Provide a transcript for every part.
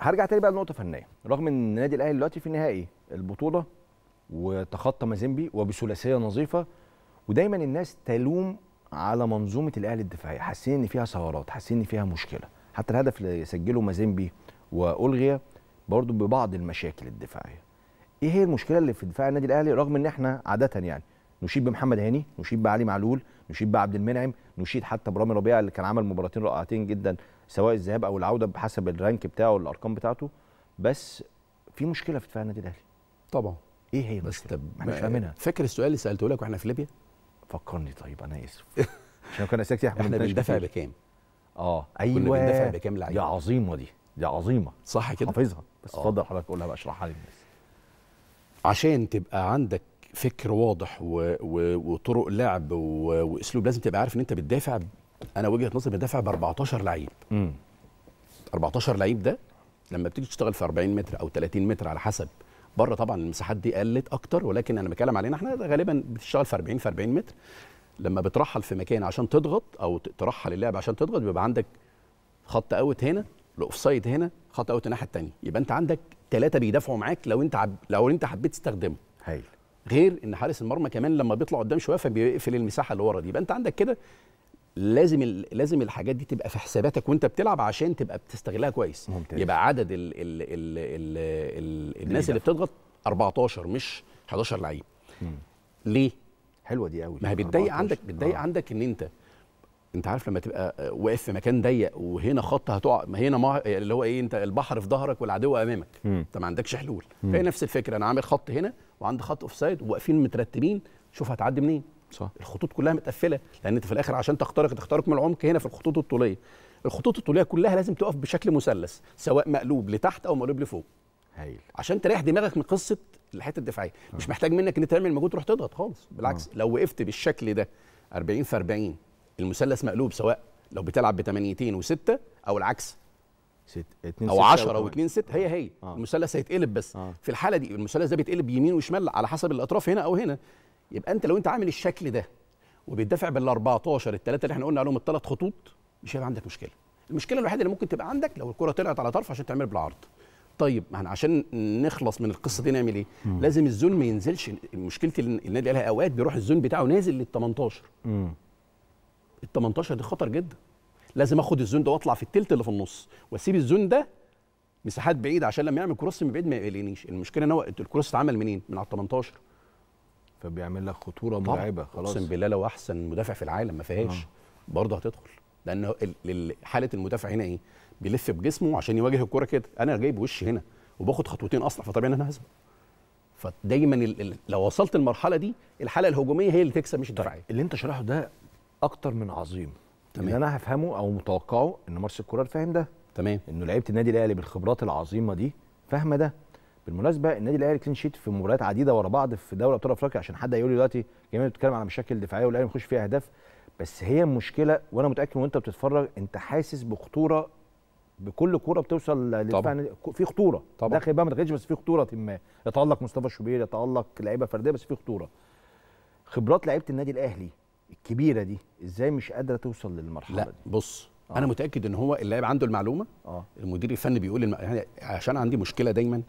هرجع تاني بقى لنقطه فنيه رغم ان النادي الاهلي دلوقتي في نهائي البطوله وتخطى مازيمبي وبثلاثيه نظيفه ودايما الناس تلوم على منظومه الاهلي الدفاعيه حاسين ان فيها ثغرات حاسين ان فيها مشكله حتى الهدف اللي سجله مازيمبي والغيا برضه ببعض المشاكل الدفاعيه ايه هي المشكله اللي في دفاع النادي الاهلي رغم ان احنا عاده يعني نشيد بمحمد هاني نشيد بعلي معلول نشيد بعبد المنعم نشيد حتى برامي ربيع اللي كان عمل مباراتين رائعتين جدا سواء الذهاب او العوده بحسب الرانك بتاعه والارقام بتاعته بس في مشكله في دفاع النادي الاهلي طبعا ايه هي بس طب مش فاهمينها فاكر السؤال اللي سالته لك واحنا في ليبيا فكرني طيب انا اسف عشان كان اساسي احنا بندفع بكام اه ايوه كنا بندفع بكام لعيبه يا عظيمه دي دي عظيمه صح كده حافظها بس آه. اتفضل حضرتك قولها بقى اشرحها للناس عشان تبقى عندك فكر واضح و... و... وطرق لعب و... واسلوب لازم تبقى عارف ان انت بتدافع انا وجهه نظري بدافع ب 14 لعيب امم 14 لعيب ده لما بتيجي تشتغل في 40 متر او 30 متر على حسب بره طبعا المساحات دي قلت اكتر ولكن انا بتكلم علينا احنا غالبا بتشتغل في 40 في 40 متر لما بترحل في مكان عشان تضغط او ترحل اللعب عشان تضغط بيبقى عندك خط اوت هنا الاوفسايد هنا خط اوت الناحيه الثانيه يبقى انت عندك ثلاثه بيدافعوا معاك لو انت عب... لو انت حبيت تستخدمه هايل غير ان حارس المرمى كمان لما بيطلع قدام شويه فبيقفل المساحه اللي ورا دي يبقى انت عندك كده لازم لازم الحاجات دي تبقى في حساباتك وانت بتلعب عشان تبقى بتستغلها كويس ممتاز. يبقى عدد الـ الـ الـ الـ الـ الناس اللي بتضغط 14 مش 11 لعيب ليه حلوه دي قوي ما هي بتضايق عندك بتضايق آه. عندك ان انت انت عارف لما تبقى واقف في مكان ضيق وهنا خط هتقع هنا ما اللي هو ايه انت البحر في ظهرك والعدو امامك انت ما عندكش حلول فهي نفس الفكره انا عامل خط هنا وعندي خط اوف سايد وواقفين مترتبين شوف هتعدي منين صح الخطوط كلها متقفله لان انت في الاخر عشان تخترق تخترق من العمق هنا في الخطوط الطوليه الخطوط الطوليه كلها لازم تقف بشكل مثلث سواء مقلوب لتحت او مقلوب لفوق هايل عشان تريح دماغك من قصه الحته الدفاعيه أه. مش محتاج منك ان تعمل مجهود تروح تضغط خالص بالعكس أه. لو وقفت بالشكل ده 40 في 40 المثلث مقلوب سواء لو بتلعب بثمانيتين و6 او العكس ست اتنين او 10 او 2 6 هي هي آه. المثلث هيتقلب بس آه. في الحاله دي المثلث ده بيتقلب يمين وشمال على حسب الاطراف هنا او هنا يبقى انت لو انت عامل الشكل ده وبيدفع بال 14 الثلاثه اللي احنا قلنا عليهم الثلاث خطوط مش هيبقى عندك مشكله المشكله الوحيده اللي ممكن تبقى عندك لو الكره طلعت على طرف عشان تعمل بالعرض طيب ما احنا عشان نخلص من القصه دي نعمل ايه مم. لازم الزون ما ينزلش مشكله النادي الاهلي اوقات بيروح الزون بتاعه نازل لل 18 امم ال 18 دي خطر جدا لازم اخد الزون ده واطلع في التلت اللي في النص واسيب الزون ده مساحات بعيده عشان لما يعمل كروس من بعيد ما يقلقنيش المشكله ان هو الكروس اتعمل منين من على ال 18 فبيعمل لك خطوره مرعبه خلاص اقسم بالله لو احسن مدافع في العالم ما فيهاش آه. برضه هتدخل لان حاله المدافع هنا ايه بيلف بجسمه عشان يواجه الكره كده انا جايب وشي هنا وباخد خطوتين اصلا فطبيعي انا هزمه فدايما لو وصلت المرحله دي الحاله الهجوميه هي اللي تكسب مش الدفاعيه طيب، اللي انت شرحه ده اكتر من عظيم تمام اللي انا هفهمه او متوقعه ان مارسيل كولر فاهم ده تمام انه لعيبه النادي الاهلي بالخبرات العظيمه دي فاهمه ده بالمناسبه النادي الاهلي كلين شيت في مباريات عديده ورا بعض في دوري ابطال افريقيا عشان حد هيقول لي دلوقتي جميل بتتكلم على مشاكل دفاعيه والاهلي بيخش فيها اهداف بس هي المشكله وانا متاكد وانت بتتفرج انت حاسس بخطوره بكل كوره بتوصل لدفاع في خطوره طبعا داخل بقى ما دخلتش بس في خطوره ما يتالق مصطفى شوبير يتالق لعيبه فرديه بس في خطوره خبرات لعيبه النادي الاهلي الكبيره دي ازاي مش قادره توصل للمرحله لا دي بص آه. انا متاكد ان هو اللاعب عنده المعلومه آه. المدير الفني بيقول الم... يعني عشان عندي مشكله دايما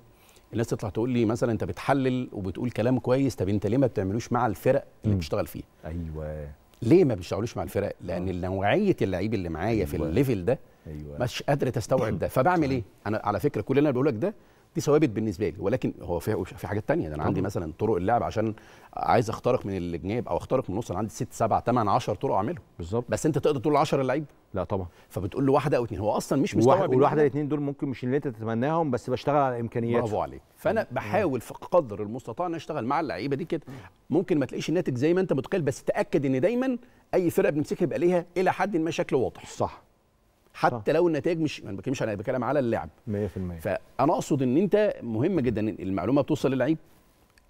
الناس تطلع تقول لي مثلا انت بتحلل وبتقول كلام كويس طب انت ليه ما بتعملوش مع الفرق اللي بتشتغل فيها ايوه ليه ما بيشتغلوش مع الفرق لان آه. نوعيه اللعيب اللي معايا أيوة. في الليفل ده أيوة. مش قادر تستوعب ده فبعمل أيوة. ايه انا على فكره كل اللي انا بقول لك ده دي ثوابت بالنسبه لي ولكن هو في في حاجات تانية ده انا عندي مثلا طرق اللعب عشان عايز اخترق من الجناب او اخترق من النص انا عندي 6 7 8 10 طرق اعملهم بالظبط بس انت تقدر تقول 10 لعيب لا طبعا فبتقول له واحده او اثنين هو اصلا مش مستوعب والواحده الاثنين دول ممكن مش اللي انت تتمناهم بس بشتغل على امكانيات برافو عليك فانا بحاول في قدر المستطاع ان اشتغل مع اللعيبه دي كده ممكن ما تلاقيش الناتج زي ما انت متخيل بس تاكد ان دايما اي فرقه بنمسكها يبقى ليها الى حد ما شكل واضح صح حتى صح. لو النتائج مش ما بتكلمش انا بتكلم على اللعب 100% فانا اقصد ان انت مهم جدا المعلومه بتوصل للعيب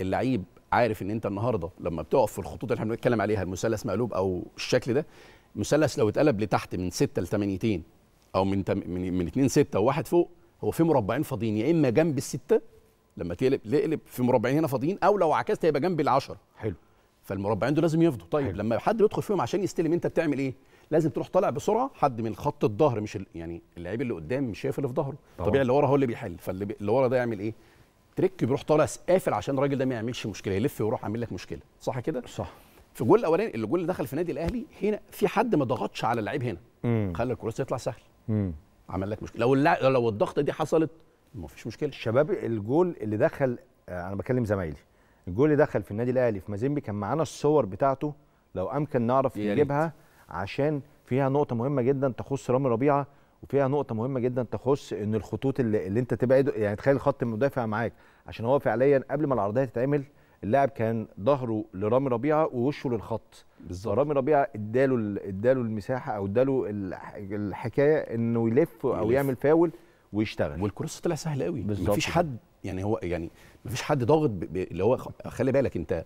اللعيب عارف ان انت النهارده لما بتقف في الخطوط اللي احنا بنتكلم عليها المثلث مقلوب او الشكل ده مثلث لو اتقلب لتحت من 6 ل 8 او من تم من من 2 6 وواحد فوق هو في مربعين فاضيين يا اما جنب السته لما تقلب تقلب في مربعين هنا فاضيين او لو عكست هيبقى جنب ال10 حلو فالمربعين دول لازم يفضوا طيب حلو. لما حد بيدخل فيهم عشان يستلم انت بتعمل ايه لازم تروح طالع بسرعه حد من خط الظهر مش يعني اللعيب اللي قدام مش شايف اللي في ظهره طبيعي اللي ورا هو اللي بيحل فاللي ورا ده يعمل ايه؟ تريك بيروح طالع قافل عشان الراجل ده ما يعملش مشكله يلف ويروح عامل لك مشكله صح كده؟ صح في الجول الاولاني الجول اللي دخل في النادي الاهلي هنا في حد ما ضغطش على اللعيب هنا مم. خلى الكروس تطلع سهل مم. عمل لك مشكله لو اللع... لو الضغطه دي حصلت ما فيش مشكله الشباب الجول اللي دخل آه، انا بكلم زمايلي الجول اللي دخل في النادي الاهلي في مازيمبي كان معانا الصور بتاعته لو امكن نعرف نجيبها عشان فيها نقطه مهمه جدا تخص رامي ربيعه وفيها نقطه مهمه جدا تخص ان الخطوط اللي, اللي انت تبعد يعني تخيل خط المدافع معاك عشان هو فعليا قبل ما العرضيه تتعمل اللاعب كان ظهره لرامي ربيعه ووشه للخط بالظبط رامي ربيعه اداله اداله المساحه او اداله الحكايه انه يلف او يلف. يعمل فاول ويشتغل والكروس طلع سهل قوي بالظبط مفيش حد يعني هو يعني مفيش حد ضاغط اللي هو خلي بالك انت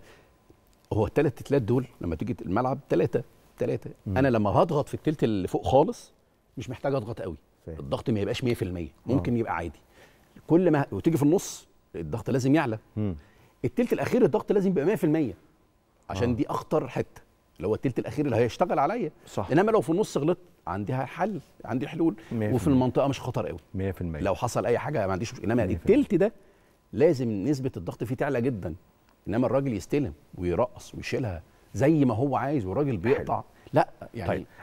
هو الثلاث تلات دول لما تيجي الملعب ثلاثه ثلاثه انا لما هضغط في التلت اللي فوق خالص مش محتاج اضغط قوي فهم. الضغط ما يبقاش 100% آه. ممكن أوه. يبقى عادي كل ما وتيجي في النص الضغط لازم يعلى مم. التلت الاخير الضغط لازم يبقى 100% عشان أوه. دي اخطر حته اللي هو التلت الاخير اللي هيشتغل عليا صح انما لو في النص غلطت عندها حل عندي حلول وفي المنطقه مش خطر قوي 100% لو حصل اي حاجه ما عنديش مشكله انما التلت ده لازم نسبه الضغط فيه تعلى جدا انما الراجل يستلم ويرقص ويشيلها زي ما هو عايز والراجل بيقطع لا يعني طيب.